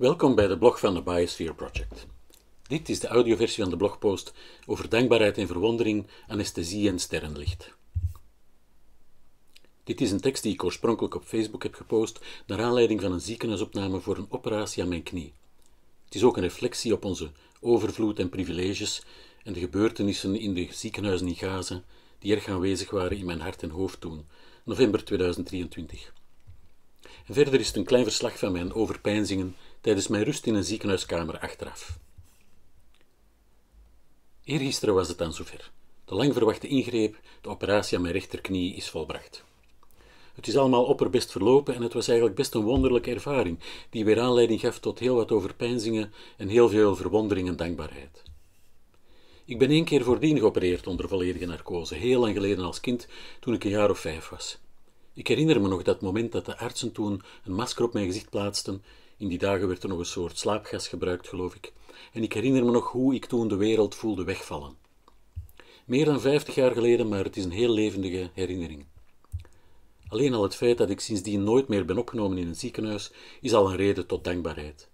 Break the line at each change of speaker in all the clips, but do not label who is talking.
Welkom bij de blog van de Biosphere Project. Dit is de audioversie van de blogpost over dankbaarheid en verwondering, anesthesie en sterrenlicht. Dit is een tekst die ik oorspronkelijk op Facebook heb gepost naar aanleiding van een ziekenhuisopname voor een operatie aan mijn knie. Het is ook een reflectie op onze overvloed en privileges en de gebeurtenissen in de ziekenhuizen in Gaza die erg aanwezig waren in mijn hart en hoofd toen, november 2023. En verder is het een klein verslag van mijn overpeinzingen tijdens mijn rust in een ziekenhuiskamer achteraf. Eergisteren was het dan zover. De lang verwachte ingreep, de operatie aan mijn rechterknie, is volbracht. Het is allemaal opperbest verlopen en het was eigenlijk best een wonderlijke ervaring, die weer aanleiding gaf tot heel wat overpeinzingen en heel veel verwondering en dankbaarheid. Ik ben één keer voordien geopereerd onder volledige narcose, heel lang geleden als kind, toen ik een jaar of vijf was. Ik herinner me nog dat moment dat de artsen toen een masker op mijn gezicht plaatsten in die dagen werd er nog een soort slaapgas gebruikt, geloof ik. En ik herinner me nog hoe ik toen de wereld voelde wegvallen. Meer dan vijftig jaar geleden, maar het is een heel levendige herinnering. Alleen al het feit dat ik sindsdien nooit meer ben opgenomen in een ziekenhuis is al een reden tot dankbaarheid.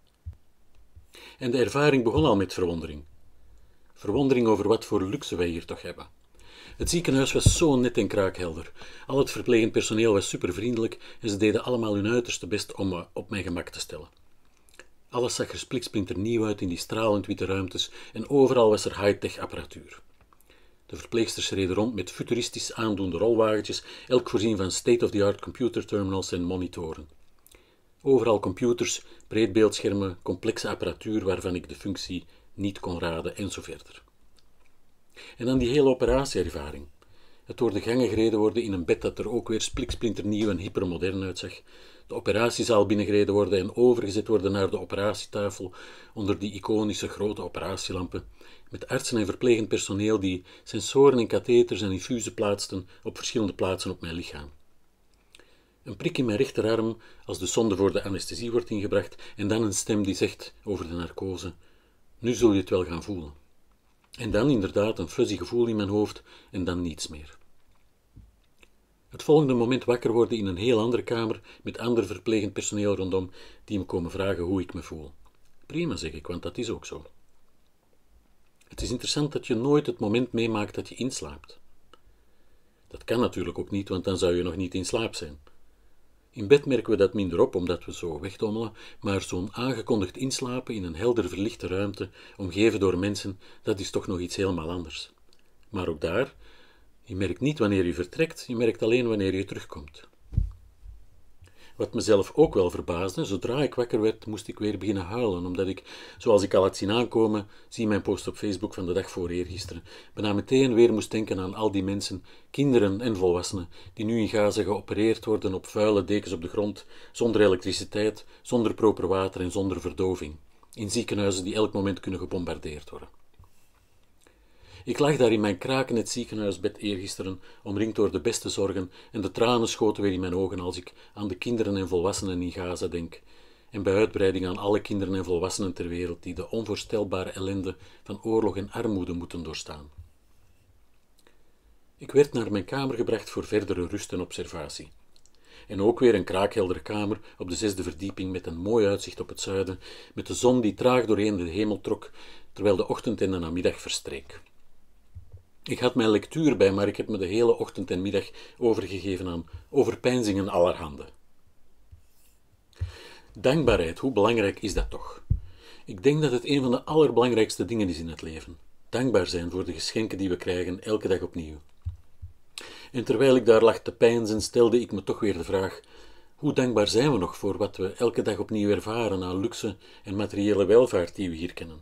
En de ervaring begon al met verwondering. Verwondering over wat voor luxe wij hier toch hebben. Het ziekenhuis was zo net en kraakhelder. Al het verplegend personeel was supervriendelijk en ze deden allemaal hun uiterste best om me eh, op mijn gemak te stellen. Alles zag er nieuw uit in die stralend witte ruimtes en overal was er high-tech apparatuur. De verpleegsters reden rond met futuristisch aandoende rolwagentjes, elk voorzien van state-of-the-art computerterminals en monitoren. Overal computers, breedbeeldschermen, complexe apparatuur waarvan ik de functie niet kon raden en zo verder. En dan die hele operatieervaring. Het worden gangen gereden worden in een bed dat er ook weer spliksplinternieuw en hypermodern uitzag. De operatiezaal binnengereden worden en overgezet worden naar de operatietafel onder die iconische grote operatielampen. Met artsen en verplegend personeel die sensoren en katheters en infusen plaatsten op verschillende plaatsen op mijn lichaam. Een prik in mijn rechterarm als de zonde voor de anesthesie wordt ingebracht en dan een stem die zegt over de narcose: Nu zul je het wel gaan voelen. En dan inderdaad een fuzzy gevoel in mijn hoofd en dan niets meer. Het volgende moment wakker worden in een heel andere kamer met ander verplegend personeel rondom die me komen vragen hoe ik me voel. Prima zeg ik, want dat is ook zo. Het is interessant dat je nooit het moment meemaakt dat je inslaapt. Dat kan natuurlijk ook niet, want dan zou je nog niet in slaap zijn. In bed merken we dat minder op, omdat we zo wegdommelen, maar zo'n aangekondigd inslapen in een helder verlichte ruimte, omgeven door mensen, dat is toch nog iets helemaal anders. Maar ook daar, je merkt niet wanneer je vertrekt, je merkt alleen wanneer je terugkomt. Wat mezelf ook wel verbaasde, zodra ik wakker werd, moest ik weer beginnen huilen, omdat ik, zoals ik al had zien aankomen, zie mijn post op Facebook van de dag voor eergisteren, bijna meteen weer moest denken aan al die mensen, kinderen en volwassenen, die nu in Gaza geopereerd worden op vuile dekens op de grond, zonder elektriciteit, zonder proper water en zonder verdoving, in ziekenhuizen die elk moment kunnen gebombardeerd worden. Ik lag daar in mijn kraak in het ziekenhuisbed eergisteren, omringd door de beste zorgen, en de tranen schoten weer in mijn ogen als ik aan de kinderen en volwassenen in Gaza denk. En bij uitbreiding aan alle kinderen en volwassenen ter wereld die de onvoorstelbare ellende van oorlog en armoede moeten doorstaan. Ik werd naar mijn kamer gebracht voor verdere rust en observatie. En ook weer een kraakheldere kamer op de zesde verdieping met een mooi uitzicht op het zuiden, met de zon die traag doorheen de hemel trok, terwijl de ochtend en de namiddag verstreek. Ik had mijn lectuur bij, maar ik heb me de hele ochtend en middag overgegeven aan overpeinzingen allerhande. Dankbaarheid, hoe belangrijk is dat toch? Ik denk dat het een van de allerbelangrijkste dingen is in het leven. Dankbaar zijn voor de geschenken die we krijgen elke dag opnieuw. En terwijl ik daar lag te peinzen, stelde ik me toch weer de vraag: hoe dankbaar zijn we nog voor wat we elke dag opnieuw ervaren aan luxe en materiële welvaart die we hier kennen?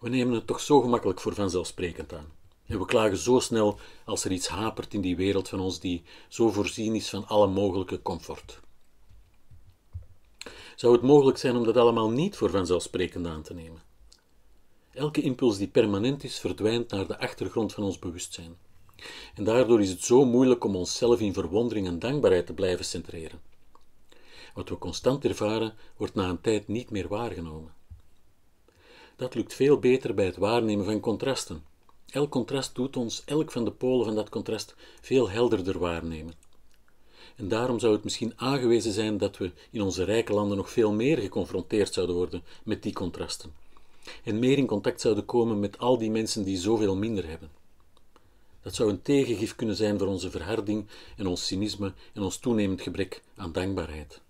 We nemen het toch zo gemakkelijk voor vanzelfsprekend aan. En we klagen zo snel als er iets hapert in die wereld van ons die zo voorzien is van alle mogelijke comfort. Zou het mogelijk zijn om dat allemaal niet voor vanzelfsprekend aan te nemen? Elke impuls die permanent is, verdwijnt naar de achtergrond van ons bewustzijn. En daardoor is het zo moeilijk om onszelf in verwondering en dankbaarheid te blijven centreren. Wat we constant ervaren, wordt na een tijd niet meer waargenomen. Dat lukt veel beter bij het waarnemen van contrasten Elk contrast doet ons elk van de polen van dat contrast veel helderder waarnemen. En daarom zou het misschien aangewezen zijn dat we in onze rijke landen nog veel meer geconfronteerd zouden worden met die contrasten. En meer in contact zouden komen met al die mensen die zoveel minder hebben. Dat zou een tegengif kunnen zijn voor onze verharding en ons cynisme en ons toenemend gebrek aan dankbaarheid.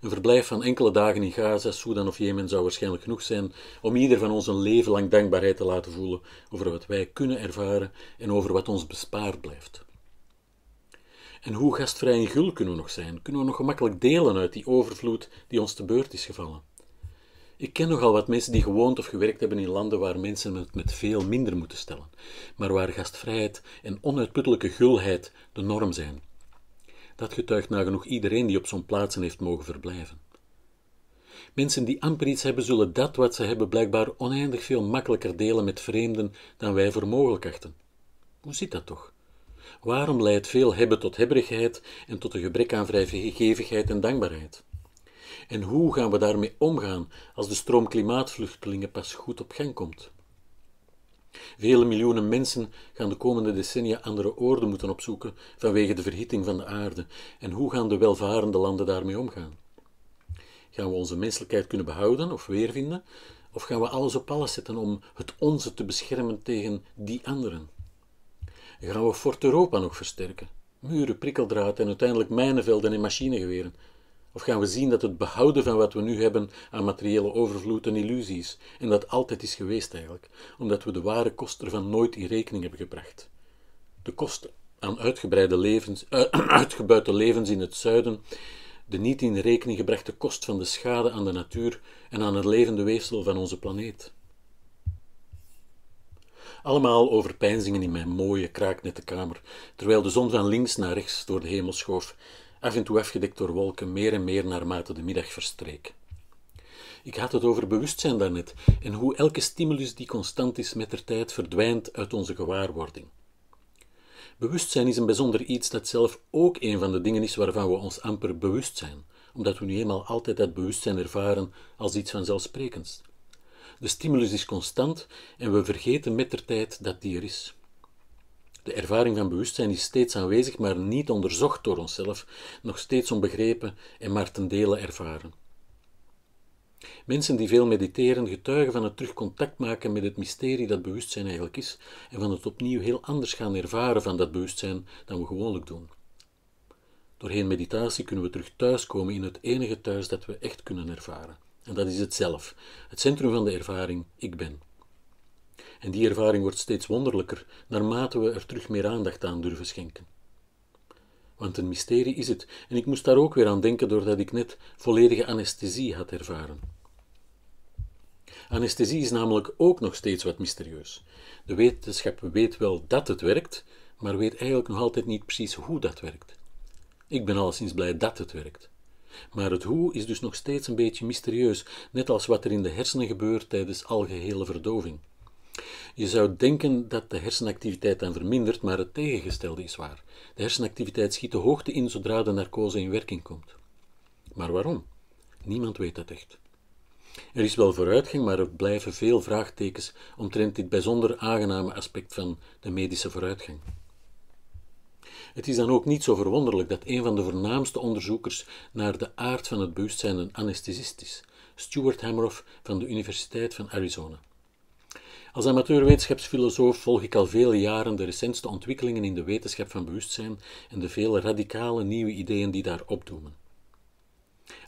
Een verblijf van enkele dagen in Gaza, Soedan of Jemen zou waarschijnlijk genoeg zijn om ieder van ons een leven lang dankbaarheid te laten voelen over wat wij kunnen ervaren en over wat ons bespaard blijft. En hoe gastvrij en gul kunnen we nog zijn? Kunnen we nog gemakkelijk delen uit die overvloed die ons te beurt is gevallen? Ik ken nogal wat mensen die gewoond of gewerkt hebben in landen waar mensen het met veel minder moeten stellen, maar waar gastvrijheid en onuitputtelijke gulheid de norm zijn. Dat getuigt nagenoeg iedereen die op zo'n plaatsen heeft mogen verblijven. Mensen die amper iets hebben, zullen dat wat ze hebben blijkbaar oneindig veel makkelijker delen met vreemden dan wij voor mogelijk achten. Hoe zit dat toch? Waarom leidt veel hebben tot hebberigheid en tot een gebrek aan vrijgevigheid en dankbaarheid? En hoe gaan we daarmee omgaan als de stroom klimaatvluchtelingen pas goed op gang komt? Vele miljoenen mensen gaan de komende decennia andere oorden moeten opzoeken vanwege de verhitting van de aarde. En hoe gaan de welvarende landen daarmee omgaan? Gaan we onze menselijkheid kunnen behouden of weervinden? Of gaan we alles op alles zetten om het onze te beschermen tegen die anderen? Gaan we Fort Europa nog versterken? Muren, prikkeldraad en uiteindelijk mijnenvelden en machinegeweren. Of gaan we zien dat het behouden van wat we nu hebben aan materiële overvloed een illusie is, en dat altijd is geweest eigenlijk, omdat we de ware kosten ervan nooit in rekening hebben gebracht? De kosten aan uitgebreide levens, uh, levens in het zuiden, de niet in rekening gebrachte kost van de schade aan de natuur en aan het levende weefsel van onze planeet. Allemaal overpeinzingen in mijn mooie, kraaknette kamer, terwijl de zon van links naar rechts door de hemel schoof af en toe afgedekt door wolken, meer en meer naarmate de middag verstreek. Ik had het over bewustzijn daarnet en hoe elke stimulus die constant is met de tijd verdwijnt uit onze gewaarwording. Bewustzijn is een bijzonder iets dat zelf ook een van de dingen is waarvan we ons amper bewust zijn, omdat we nu eenmaal altijd dat bewustzijn ervaren als iets vanzelfsprekends. De stimulus is constant en we vergeten met de tijd dat die er is. De ervaring van bewustzijn is steeds aanwezig, maar niet onderzocht door onszelf, nog steeds onbegrepen en maar ten dele ervaren. Mensen die veel mediteren getuigen van het terug contact maken met het mysterie dat bewustzijn eigenlijk is en van het opnieuw heel anders gaan ervaren van dat bewustzijn dan we gewoonlijk doen. Doorheen meditatie kunnen we terug thuiskomen in het enige thuis dat we echt kunnen ervaren. En dat is het zelf, het centrum van de ervaring, ik ben. En die ervaring wordt steeds wonderlijker naarmate we er terug meer aandacht aan durven schenken. Want een mysterie is het, en ik moest daar ook weer aan denken doordat ik net volledige anesthesie had ervaren. Anesthesie is namelijk ook nog steeds wat mysterieus. De wetenschap weet wel dat het werkt, maar weet eigenlijk nog altijd niet precies hoe dat werkt. Ik ben alleszins blij dat het werkt. Maar het hoe is dus nog steeds een beetje mysterieus, net als wat er in de hersenen gebeurt tijdens algehele verdoving. Je zou denken dat de hersenactiviteit dan vermindert, maar het tegengestelde is waar. De hersenactiviteit schiet de hoogte in zodra de narcose in werking komt. Maar waarom? Niemand weet dat echt. Er is wel vooruitgang, maar er blijven veel vraagtekens omtrent dit bijzonder aangename aspect van de medische vooruitgang. Het is dan ook niet zo verwonderlijk dat een van de voornaamste onderzoekers naar de aard van het bewustzijn een anesthesist is, Stuart Hameroff van de Universiteit van Arizona. Als amateurwetenschapsfilosoof volg ik al vele jaren de recentste ontwikkelingen in de wetenschap van bewustzijn en de vele radicale nieuwe ideeën die daar opdoemen.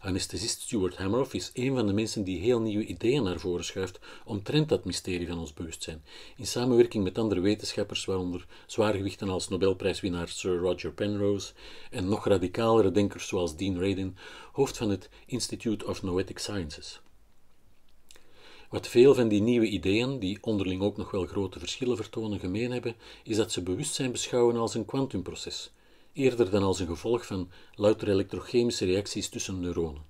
Anesthesist Stuart Hameroff is een van de mensen die heel nieuwe ideeën naar voren schuift omtrent dat mysterie van ons bewustzijn, in samenwerking met andere wetenschappers, waaronder zwaargewichten als Nobelprijswinnaar Sir Roger Penrose en nog radicalere denkers zoals Dean Radin, hoofd van het Institute of Noetic Sciences. Wat veel van die nieuwe ideeën, die onderling ook nog wel grote verschillen vertonen, gemeen hebben, is dat ze bewustzijn beschouwen als een kwantumproces, eerder dan als een gevolg van louter elektrochemische reacties tussen neuronen.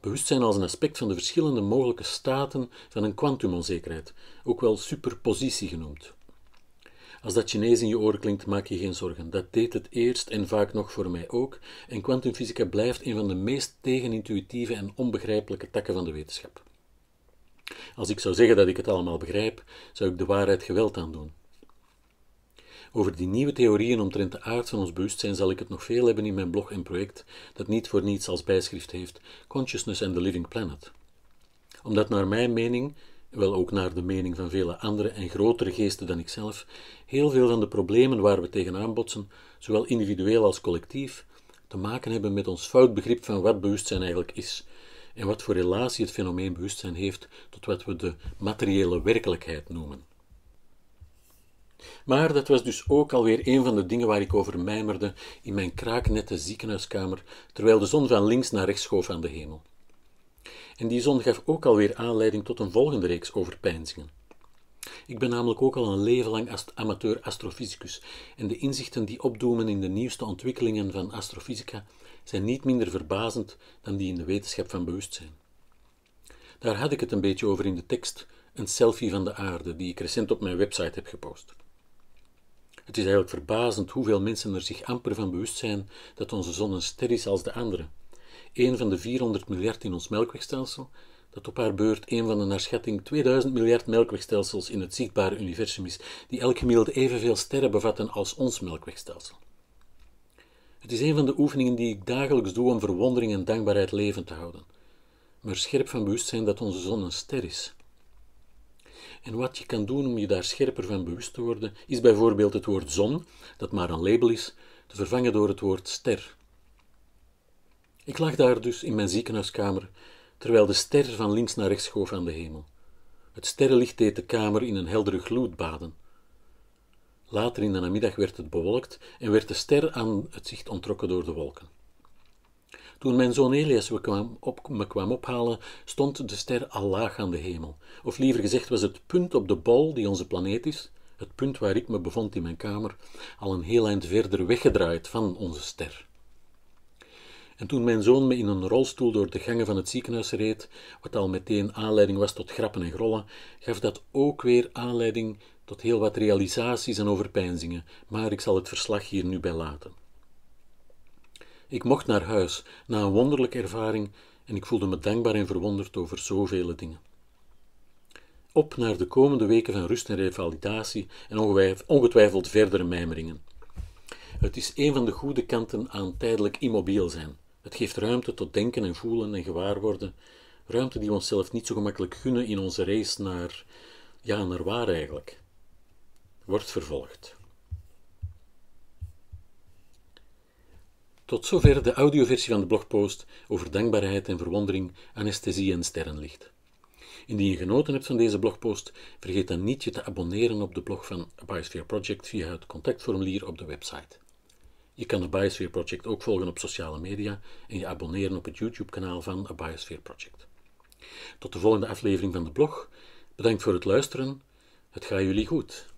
Bewustzijn als een aspect van de verschillende mogelijke staten van een kwantumonzekerheid, ook wel superpositie genoemd. Als dat Chinees in je oren klinkt, maak je geen zorgen. Dat deed het eerst en vaak nog voor mij ook. En kwantumfysica blijft een van de meest tegenintuïtieve en onbegrijpelijke takken van de wetenschap. Als ik zou zeggen dat ik het allemaal begrijp, zou ik de waarheid geweld aan doen. Over die nieuwe theorieën omtrent de aard van ons bewustzijn zal ik het nog veel hebben in mijn blog en project, dat niet voor niets als bijschrift heeft: Consciousness and the Living Planet. Omdat, naar mijn mening, wel ook naar de mening van vele andere en grotere geesten dan ikzelf, heel veel van de problemen waar we tegenaan botsen, zowel individueel als collectief, te maken hebben met ons fout begrip van wat bewustzijn eigenlijk is en wat voor relatie het fenomeen bewustzijn heeft tot wat we de materiële werkelijkheid noemen. Maar dat was dus ook alweer een van de dingen waar ik over mijmerde in mijn kraaknette ziekenhuiskamer, terwijl de zon van links naar rechts schoof aan de hemel. En die zon gaf ook alweer aanleiding tot een volgende reeks overpeinzingen. Ik ben namelijk ook al een leven lang amateur astrofysicus en de inzichten die opdoemen in de nieuwste ontwikkelingen van astrofysica zijn niet minder verbazend dan die in de wetenschap van bewustzijn. Daar had ik het een beetje over in de tekst Een selfie van de aarde, die ik recent op mijn website heb gepost. Het is eigenlijk verbazend hoeveel mensen er zich amper van bewust zijn dat onze zon een ster is als de andere. Een van de 400 miljard in ons melkwegstelsel dat op haar beurt een van de naar schatting 2000 miljard melkwegstelsels in het zichtbare universum is, die elk gemiddeld evenveel sterren bevatten als ons melkwegstelsel. Het is een van de oefeningen die ik dagelijks doe om verwondering en dankbaarheid levend te houden, maar scherp van bewust zijn dat onze zon een ster is. En wat je kan doen om je daar scherper van bewust te worden, is bijvoorbeeld het woord zon, dat maar een label is, te vervangen door het woord ster. Ik lag daar dus in mijn ziekenhuiskamer terwijl de ster van links naar rechts schoof aan de hemel. Het sterrenlicht deed de kamer in een heldere gloed baden. Later in de namiddag werd het bewolkt en werd de ster aan het zicht ontrokken door de wolken. Toen mijn zoon Elias me kwam, me kwam ophalen, stond de ster al laag aan de hemel. Of liever gezegd was het punt op de bol die onze planeet is, het punt waar ik me bevond in mijn kamer, al een heel eind verder weggedraaid van onze ster. En toen mijn zoon me in een rolstoel door de gangen van het ziekenhuis reed, wat al meteen aanleiding was tot grappen en grollen, gaf dat ook weer aanleiding tot heel wat realisaties en overpeinzingen, maar ik zal het verslag hier nu bij laten. Ik mocht naar huis na een wonderlijke ervaring en ik voelde me dankbaar en verwonderd over zoveel dingen. Op naar de komende weken van rust en revalidatie en ongetwijfeld verdere mijmeringen. Het is een van de goede kanten aan tijdelijk immobiel zijn. Het geeft ruimte tot denken en voelen en gewaarworden, ruimte die we onszelf niet zo gemakkelijk gunnen in onze race naar, ja, naar waar eigenlijk. Wordt vervolgd. Tot zover de audioversie van de blogpost over dankbaarheid en verwondering, anesthesie en sterrenlicht. Indien je genoten hebt van deze blogpost, vergeet dan niet je te abonneren op de blog van Biosphere Project via het contactformulier op de website. Je kan de Biosphere Project ook volgen op sociale media en je abonneren op het YouTube-kanaal van A Biosphere Project. Tot de volgende aflevering van de blog. Bedankt voor het luisteren. Het gaat jullie goed.